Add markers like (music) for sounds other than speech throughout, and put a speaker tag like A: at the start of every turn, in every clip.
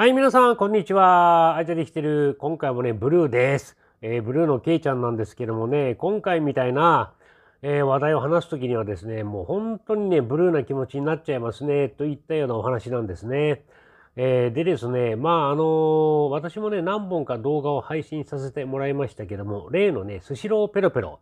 A: はい、皆さん、こんにちは。あいたできてる。今回もね、ブルーです。えー、ブルーのケイちゃんなんですけどもね、今回みたいな、えー、話題を話すときにはですね、もう本当にね、ブルーな気持ちになっちゃいますね、といったようなお話なんですね。えー、でですね、まあ、あのー、私もね、何本か動画を配信させてもらいましたけども、例のね、スシローペロペロ。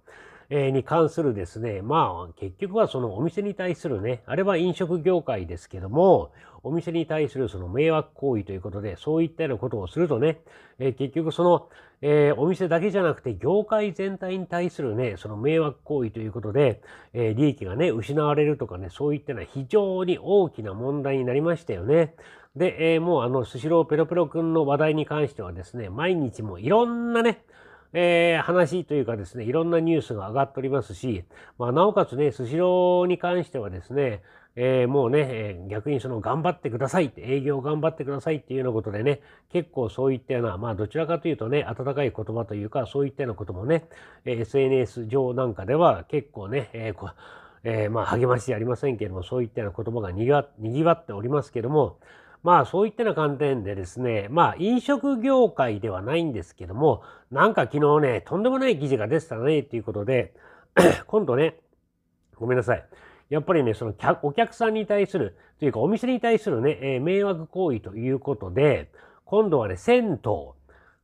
A: えに関するですね、まあ結局はそのお店に対するね、あれは飲食業界ですけども、お店に対するその迷惑行為ということで、そういったようなことをするとね、え結局その、えお店だけじゃなくて業界全体に対するね、その迷惑行為ということで、え利益がね、失われるとかね、そういったのは非常に大きな問題になりましたよね。で、えもうあの、スシローペロペロくんの話題に関してはですね、毎日もいろんなね、えー、話というかですね、いろんなニュースが上がっておりますし、まあ、なおかつね、スシローに関してはですね、えー、もうね、えー、逆にその頑張ってくださいって、営業頑張ってくださいっていうようなことでね、結構そういったような、まあどちらかというとね、温かい言葉というか、そういったようなこともね、え SNS 上なんかでは結構ね、えこえまあ励ましじゃありませんけれども、そういったような言葉がにぎわっておりますけども、まあそういったような観点でですね、まあ飲食業界ではないんですけども、なんか昨日ね、とんでもない記事が出てたねということで、(coughs) 今度ね、ごめんなさい。やっぱりね、そのお客さんに対する、というかお店に対するね、えー、迷惑行為ということで、今度はね、銭湯、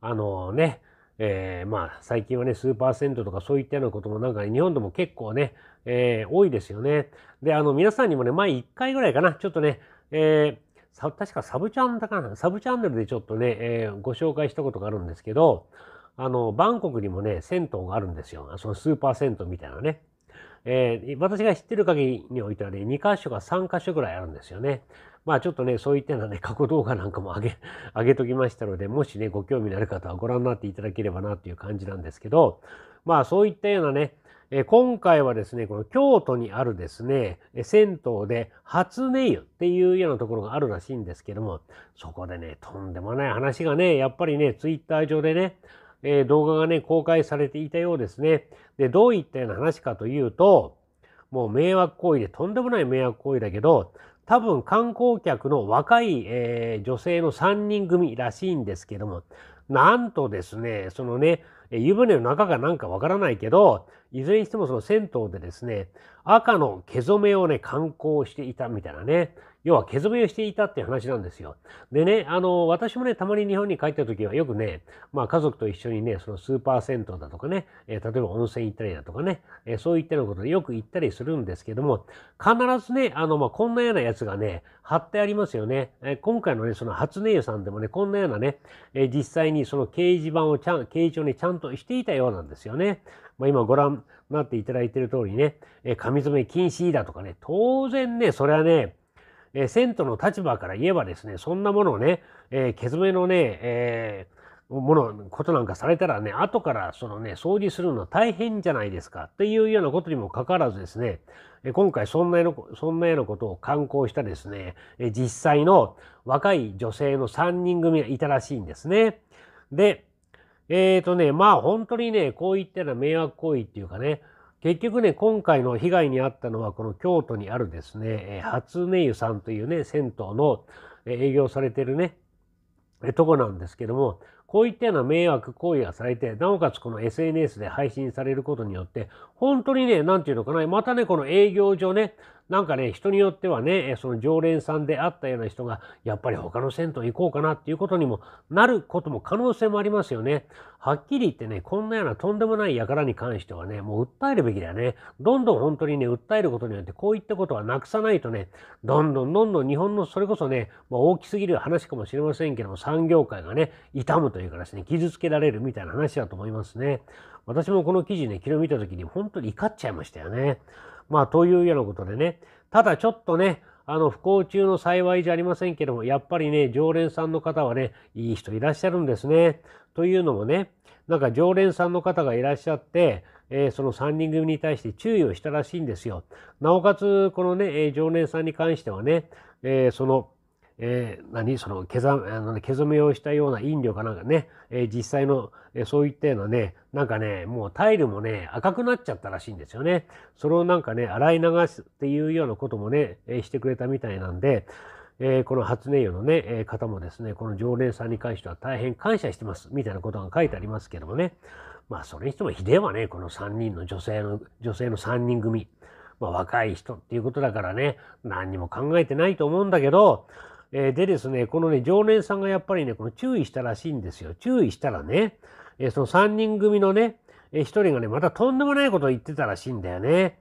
A: あのー、ね、えー、まあ最近はね、スーパー銭湯とかそういったようなこともなんか、ね、日本でも結構ね、え多いですよね。で、あの皆さんにもね、前1回ぐらいかな、ちょっとね、えさ確かサブチャンだかな、サブチャンネルでちょっとね、えー、ご紹介したことがあるんですけど、あの、バンコクにもね、銭湯があるんですよ。そのスーパー銭湯みたいなね。えー、私が知ってる限りにおいてはね、2箇所か3箇所ぐらいあるんですよね。まあちょっとね、そういったようなね、過去動画なんかも上げ、上 (laughs) げときましたので、もしね、ご興味のある方はご覧になっていただければなっていう感じなんですけど、まあそういったようなね、今回はですね、この京都にあるですね、銭湯で初音湯っていうようなところがあるらしいんですけども、そこでね、とんでもない話がね、やっぱりね、ツイッター上でね、えー、動画がね、公開されていたようですね。で、どういったような話かというと、もう迷惑行為で、とんでもない迷惑行為だけど、多分観光客の若い、えー、女性の3人組らしいんですけども、なんとですね、そのね、湯船の中がなんかわからないけど、いずれにしてもその銭湯でですね、赤の毛染めをね、観光していたみたいなね、要は毛染めをしていたって話なんですよ。でね、あの、私もね、たまに日本に帰った時はよくね、まあ家族と一緒にね、そのスーパー銭湯だとかね、えー、例えば温泉行ったりだとかね、えー、そういったようなことでよく行ったりするんですけども、必ずね、あの、まあこんなようなやつがね、貼ってありますよね。えー、今回のね、その初音湯さんでもね、こんなようなね、え実際にその掲示板をちゃん、掲示帳にちゃんとしていたようなんですよね。まあ今ご覧になっていただいている通りね、えー、髪染め禁止だとかね、当然ね、それはね、え銭湯の立場から言えばですね、そんなものをね、えー、けずめのね、えー、もの、ことなんかされたらね、後からそのね、掃除するの大変じゃないですか、っていうようなことにもかかわらずですね、今回そんなようなことを観行したですね、実際の若い女性の3人組がいたらしいんですね。で、えっ、ー、とね、まあ本当にね、こういったような迷惑行為っていうかね、結局ね、今回の被害に遭ったのは、この京都にあるですね、初音湯さんというね、銭湯の営業されてるね、とこなんですけども、こういったような迷惑行為がされて、なおかつこの SNS で配信されることによって、本当にね、なんていうのかな、またね、この営業所ね、なんかね、人によってはね、その常連さんであったような人が、やっぱり他の銭湯行こうかなっていうことにもなることも可能性もありますよね。はっきり言ってね、こんなようなとんでもない輩に関してはね、もう訴えるべきだよね。どんどん本当にね、訴えることによって、こういったことはなくさないとね、どんどんどんどん日本のそれこそね、まあ、大きすぎる話かもしれませんけども、産業界がね、痛むというかですね、傷つけられるみたいな話だと思いますね。私もこの記事ね、昨日見た時に本当に怒っちゃいましたよね。まあ、というようなことでね、ただちょっとね、あの、不幸中の幸いじゃありませんけども、やっぱりね、常連さんの方はね、いい人いらっしゃるんですね。というのもね、なんか常連さんの方がいらっしゃって、えー、その3人組に対して注意をしたらしいんですよ。なおかつ、このね、えー、常連さんに関してはね、えー、その、えー、何その毛ざ毛染めをしたような飲料かなんかね、えー、実際の、えー、そういったようなねなんかねもうタイルもね赤くなっちゃったらしいんですよねそれをなんかね洗い流すっていうようなこともね、えしてくれたみたいなんで、えこの初音湯のね、え方もですねこの常連さんに関しては大変感謝してますみたいなことが書いてありますけどもねまあそれにしてもひでえねこの3人の女性の女性の3人組。まあ、若い人っていうことだからね何にも考えてないと思うんだけどえでですね、このね、常連さんがやっぱりね、この注意したらしいんですよ。注意したらね、えその3人組のね、えー、1人がね、またとんでもないことを言ってたらしいんだよね。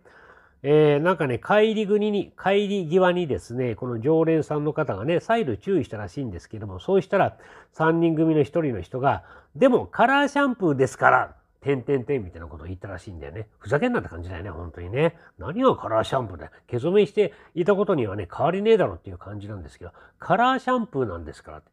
A: えー、なんかね、帰り国に、帰り際にですね、この常連さんの方がね、再度注意したらしいんですけども、そうしたら3人組の1人の人が、でもカラーシャンプーですから、てんてんてんみたいなことを言ったらしいんだよね。ふざけんなって感じだよね、本当にね。何がカラーシャンプーだよ。毛染めしていたことにはね、変わりねえだろっていう感じなんですけど、カラーシャンプーなんですからって。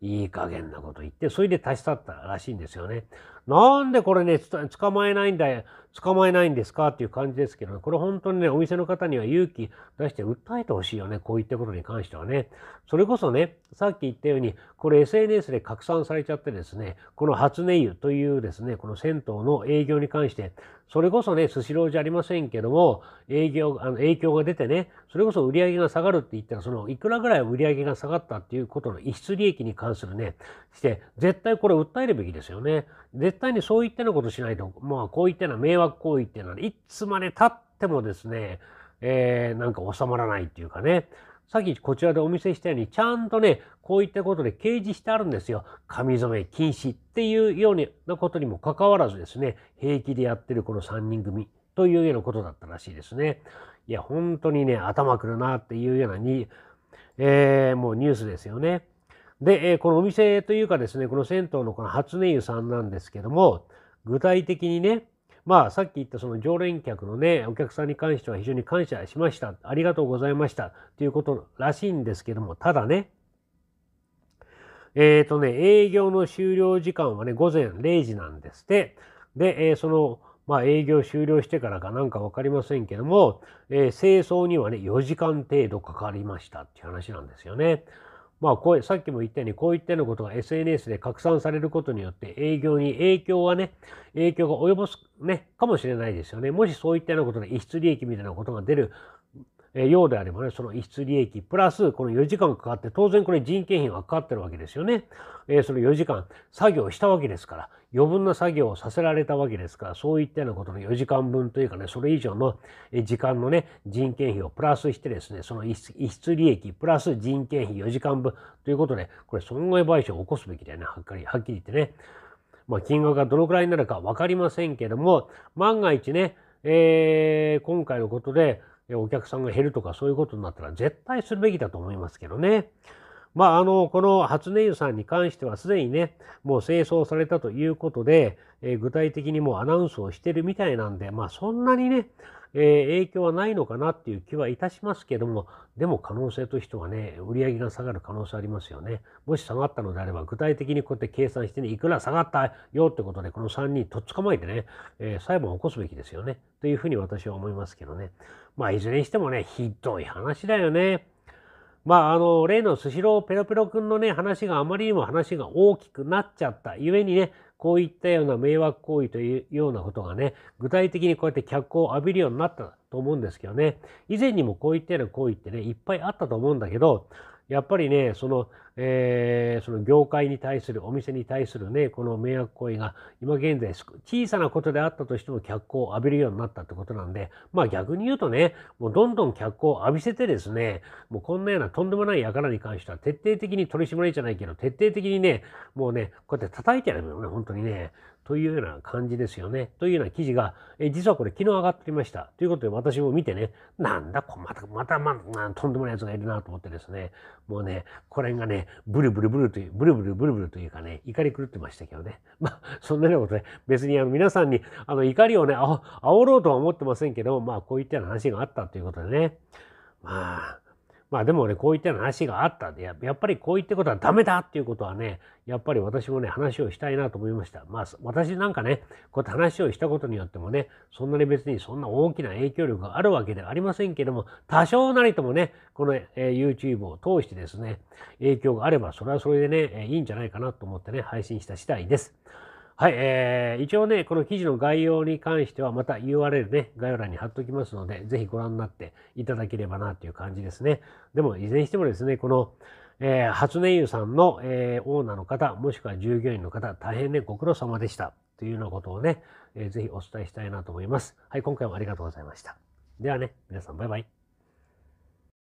A: いい加減なこと言って、それで立ち去ったらしいんですよね。なんでこれね、捕まえないんだよ、捕まえないんですかっていう感じですけど、これ本当にね、お店の方には勇気出して訴えてほしいよね、こういったことに関してはね。それこそね、さっき言ったように、これ SNS で拡散されちゃってですね、この初音湯というですね、この銭湯の営業に関して、それこそね、スシローじゃありませんけども、営業、あの影響が出てね、それこそ売り上げが下がるって言ったら、そのいくらぐらい売り上げが下がったっていうことの逸失利益に関するね、して、絶対これ訴えるべきですよね。絶対にそういったようなことしないと、まあ、こういったような迷惑行為っていうのは、いつまでたってもですね、えー、なんか収まらないっていうかね、さっきこちらでお見せしたように、ちゃんとね、こういったことで掲示してあるんですよ。髪染め禁止っていうようなことにもかかわらずですね、平気でやってるこの3人組というようなことだったらしいですね。いや、本当にね、頭くるなっていうようなに、えー、もうニュースですよね。で、えこのお店というかですね、この銭湯のこの初音湯さんなんですけども、具体的にね、まあさっき言ったその常連客のね、お客さんに関しては非常に感謝しました。ありがとうございました。ということらしいんですけども、ただね、えっ、ー、とね、営業の終了時間はね、午前0時なんですって。で、えー、その、まあ営業終了してからかなんかわかりませんけども、えー、清掃にはね、4時間程度かかりましたっていう話なんですよね。まあ、こうさっきも言ったようにこういったようなことが SNS で拡散されることによって営業に影響はね影響が及ぼす、ね、かもしれないですよねもしそういったようなことで逸失利益みたいなことが出るようであればね、その逸失利益、プラスこの4時間かかって、当然これ人件費がかかってるわけですよね。えー、その4時間作業したわけですから、余分な作業をさせられたわけですから、そういったようなことの4時間分というかね、それ以上の時間のね、人件費をプラスしてですね、その逸失利益、プラス人件費4時間分ということで、これ損害賠償を起こすべきだよね、はっきりはっきり言ってね。まあ、金額がどのくらいになるか分かりませんけども、万が一ね、えー、今回のことで、お客さんが減るとかそういうことになったら絶対するべきだと思いますけどね。まあ、あの、この初音湯さんに関してはすでにね、もう清掃されたということで、えー、具体的にもうアナウンスをしてるみたいなんで、まあそんなにね、えー、影響はないのかなっていう気はいたしますけどもでも可能性としてはね売上が下がる可能性ありますよねもし下がったのであれば具体的にこうやって計算してねいくら下がったよってことでこの3人とっ捕まえてね、えー、裁判を起こすべきですよねというふうに私は思いますけどねまあいずれにしてもねひどい話だよね。まあ、あの、例のスシローペロペロくんのね、話があまりにも話が大きくなっちゃった。ゆえにね、こういったような迷惑行為というようなことがね、具体的にこうやって脚光を浴びるようになったと思うんですけどね、以前にもこういったような行為ってね、いっぱいあったと思うんだけど、やっぱりね、その、えー、その業界に対する、お店に対するね、この迷惑行為が今現在小さなことであったとしても脚光を浴びるようになったってことなんで、まあ逆に言うとね、もうどんどん脚光を浴びせてですね、もうこんなようなとんでもない輩に関しては徹底的に取り締まりじゃないけど、徹底的にね、もうね、こうやって叩いてやれよね、本当にね。というような感じですよね。というような記事が、え実はこれ昨日上がってきました。ということで私も見てね、なんだ、また、また、まあ、とんでもないやつがいるなと思ってですね、もうね、これがね、ブルブルブルという、ブルブルブルブルというかね、怒り狂ってましたけどね。まあ、そんなようなことで、別にあの皆さんにあの怒りをね、あ煽ろうとは思ってませんけど、まあ、こういったような話があったということでね、まあ、まあでも俺こういったような話があったんで、やっぱりこういったことはダメだっていうことはね、やっぱり私もね、話をしたいなと思いました。まあ私なんかね、こうやって話をしたことによってもね、そんなに別にそんな大きな影響力があるわけではありませんけども、多少なりともね、この、えー、YouTube を通してですね、影響があればそれはそれでね、いいんじゃないかなと思ってね、配信した次第です。はい、えー、一応ね、この記事の概要に関しては、また URL ね、概要欄に貼っておきますので、ぜひご覧になっていただければなという感じですね。でも、いずれにしてもですね、この、えー、初音優さんの、えー、オーナーの方、もしくは従業員の方、大変ね、ご苦労様でした。というようなことをね、えー、ぜひお伝えしたいなと思います。はい、今回もありがとうございました。ではね、皆さんバイバイ。